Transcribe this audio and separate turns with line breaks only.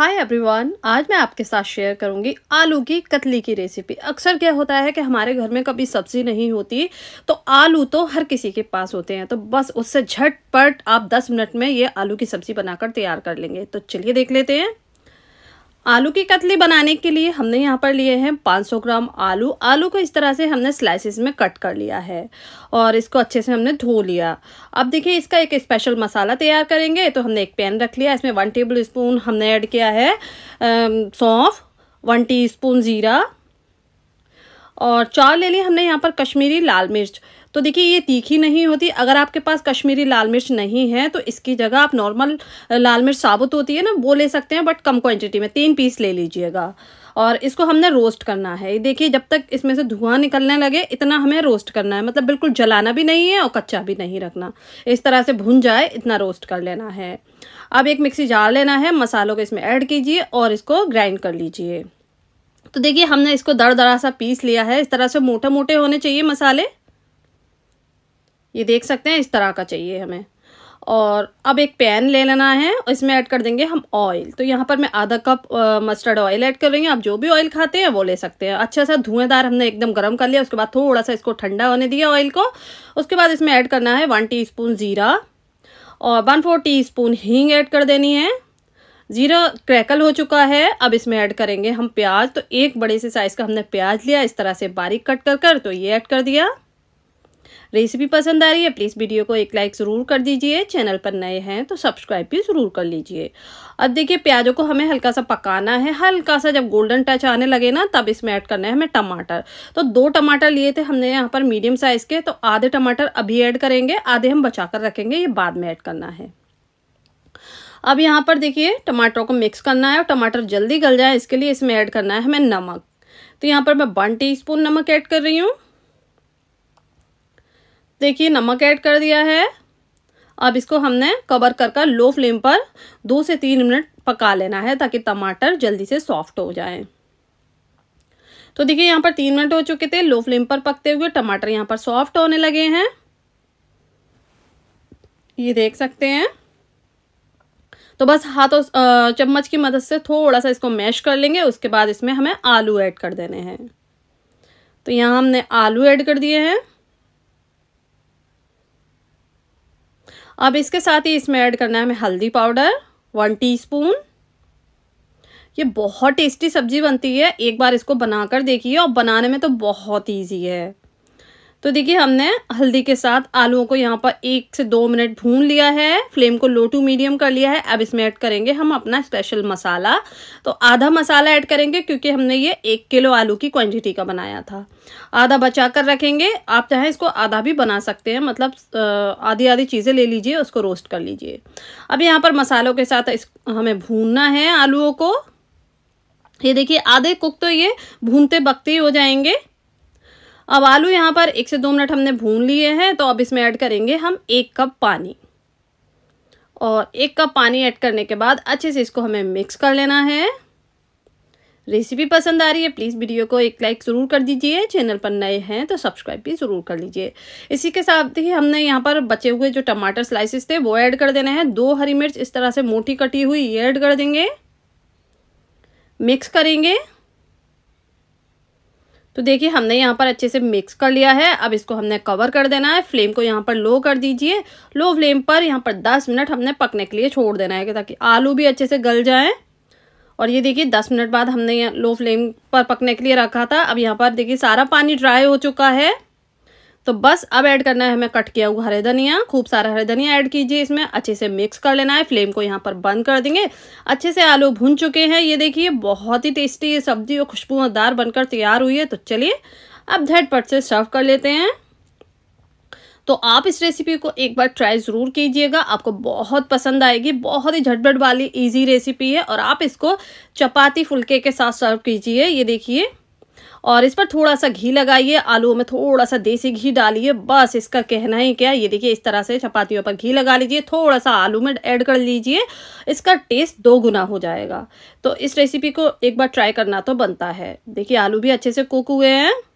hi everyone आज मैं आपके साथ शेयर करूंगी आलू की कतली की रेसिपी अक्सर क्या होता है कि हमारे घर में कभी सब्जी नहीं होती तो आलू तो हर किसी के पास होते हैं तो बस उससे झटपट आप 10 मिनट में ये आलू की सब्जी बनाकर तैयार कर लेंगे तो चलिए देख लेते हैं आलू की कतली बनाने के लिए हमने यहाँ पर लिए हैं 500 ग्राम आलू आलू को इस तरह से हमने स्लाइसिस में कट कर लिया है और इसको अच्छे से हमने धो लिया अब देखिए इसका एक स्पेशल मसाला तैयार करेंगे तो हमने एक पैन रख लिया इसमें वन टेबल स्पून हमने ऐड किया है सौंफ वन स्पून ज़ीरा और चार ले लिए हमने यहाँ पर कश्मीरी लाल मिर्च तो देखिए ये तीखी नहीं होती अगर आपके पास कश्मीरी लाल मिर्च नहीं है तो इसकी जगह आप नॉर्मल लाल मिर्च साबुत होती है ना वो ले सकते हैं बट कम क्वांटिटी में तीन पीस ले लीजिएगा और इसको हमने रोस्ट करना है देखिए जब तक इसमें से धुआं निकलने लगे इतना हमें रोस्ट करना है मतलब बिल्कुल जलाना भी नहीं है और कच्चा भी नहीं रखना इस तरह से भुन जाए इतना रोस्ट कर लेना है अब एक मिक्सी जार लेना है मसालों को इसमें ऐड कीजिए और इसको ग्राइंड कर लीजिए तो देखिए हमने इसको दर दरा सा पीस लिया है इस तरह से मोटे मोटे होने चाहिए मसाले ये देख सकते हैं इस तरह का चाहिए हमें और अब एक पैन ले लेना है इसमें ऐड कर देंगे हम ऑयल तो यहाँ पर मैं आधा कप मस्टर्ड ऑयल ऐड कर रही हूँ आप जो भी ऑयल खाते हैं वो ले सकते हैं अच्छा सा धुएँदार हमने एकदम गर्म कर लिया उसके बाद थोड़ा सा इसको ठंडा होने दिया ऑयल को उसके बाद इसमें ऐड करना है वन टी ज़ीरा और वन फोर टी स्पून हींग ऐड कर देनी है जीरा क्रैकल हो चुका है अब इसमें ऐड करेंगे हम प्याज तो एक बड़े से साइज़ का हमने प्याज लिया इस तरह से बारीक कट कर कर तो ये ऐड कर दिया रेसिपी पसंद आ रही है प्लीज़ वीडियो को एक लाइक ज़रूर कर दीजिए चैनल पर नए हैं तो सब्सक्राइब भी ज़रूर कर लीजिए अब देखिए प्याजों को हमें हल्का सा पकाना है हल्का सा जब गोल्डन टच आने लगे ना तब इसमें ऐड करना है हमें टमाटर तो दो टमाटर लिए थे हमने यहाँ पर मीडियम साइज़ के तो आधे टमाटर अभी ऐड करेंगे आधे हम बचा कर रखेंगे ये बाद में ऐड करना है अब यहाँ पर देखिए टमाटरों को मिक्स करना है और टमाटर जल्दी गल जाए इसके लिए इसमें ऐड करना है हमें नमक तो यहाँ पर मैं वन टीस्पून नमक ऐड कर रही हूँ देखिए नमक ऐड कर दिया है अब इसको हमने कवर कर कर लो फ्लेम पर दो से तीन मिनट पका लेना है ताकि टमाटर जल्दी से सॉफ्ट हो जाए तो देखिए यहाँ पर तीन मिनट हो चुके थे लो फ्लेम पर पकते हुए टमाटर यहाँ पर सॉफ्ट होने लगे हैं ये देख सकते हैं तो बस हाथों चम्मच की मदद से थोड़ा सा इसको मैश कर लेंगे उसके बाद इसमें हमें आलू ऐड कर देने हैं तो यहाँ हमने आलू ऐड कर दिए हैं अब इसके साथ ही इसमें ऐड करना है हमें हल्दी पाउडर वन टीस्पून ये बहुत टेस्टी सब्जी बनती है एक बार इसको बनाकर देखिए और बनाने में तो बहुत ईजी है तो देखिए हमने हल्दी के साथ आलुओं को यहाँ पर एक से दो मिनट भून लिया है फ्लेम को लो टू मीडियम कर लिया है अब इसमें ऐड करेंगे हम अपना स्पेशल मसाला तो आधा मसाला ऐड करेंगे क्योंकि हमने ये एक किलो आलू की क्वांटिटी का बनाया था आधा बचा कर रखेंगे आप चाहे इसको आधा भी बना सकते हैं मतलब आधी आधी चीज़ें ले लीजिए उसको रोस्ट कर लीजिए अब यहाँ पर मसालों के साथ इस हमें भूनना है आलुओं को ये देखिए आधे कुक तो ये भूनते बकते ही हो जाएंगे अब आलू यहाँ पर एक से दो मिनट हमने भून लिए हैं तो अब इसमें ऐड करेंगे हम एक कप पानी और एक कप पानी ऐड करने के बाद अच्छे से इसको हमें मिक्स कर लेना है रेसिपी पसंद आ रही है प्लीज़ वीडियो को एक लाइक ज़रूर कर दीजिए चैनल पर नए हैं तो सब्सक्राइब भी ज़रूर कर लीजिए इसी के साथ ही हमने यहाँ पर बचे हुए जो टमाटर स्लाइसिस थे वो ऐड कर देने हैं दो हरी मिर्च इस तरह से मोटी कटी हुई ये ऐड कर देंगे मिक्स करेंगे तो देखिए हमने यहाँ पर अच्छे से मिक्स कर लिया है अब इसको हमने कवर कर देना है फ्लेम को यहाँ पर लो कर दीजिए लो फ्लेम पर यहाँ पर 10 मिनट हमने पकने के लिए छोड़ देना है ताकि आलू भी अच्छे से गल जाएं और ये देखिए 10 मिनट बाद हमने लो फ्लेम पर पकने के लिए रखा था अब यहाँ पर देखिए सारा पानी ड्राई हो चुका है तो बस अब ऐड करना है हमें कट किया हुआ हरे धनिया खूब सारा हरे धनिया ऐड कीजिए इसमें अच्छे से मिक्स कर लेना है फ्लेम को यहाँ पर बंद कर देंगे अच्छे से आलू भून चुके हैं ये देखिए बहुत ही टेस्टी ये सब्जी और खुशबूदार बनकर तैयार हुई है तो चलिए अब झटपट से सर्व कर लेते हैं तो आप इस रेसिपी को एक बार ट्राई ज़रूर कीजिएगा आपको बहुत पसंद आएगी बहुत ही झटपट वाली इजी रेसिपी है और आप इसको चपाती फुलके के साथ सर्व कीजिए ये देखिए और इस पर थोड़ा सा घी लगाइए आलू में थोड़ा सा देसी घी डालिए बस इसका कहना ही क्या ये देखिए इस तरह से चपातियों पर घी लगा लीजिए थोड़ा सा आलू में ऐड कर लीजिए इसका टेस्ट दो गुना हो जाएगा तो इस रेसिपी को एक बार ट्राई करना तो बनता है देखिए आलू भी अच्छे से कुक हुए हैं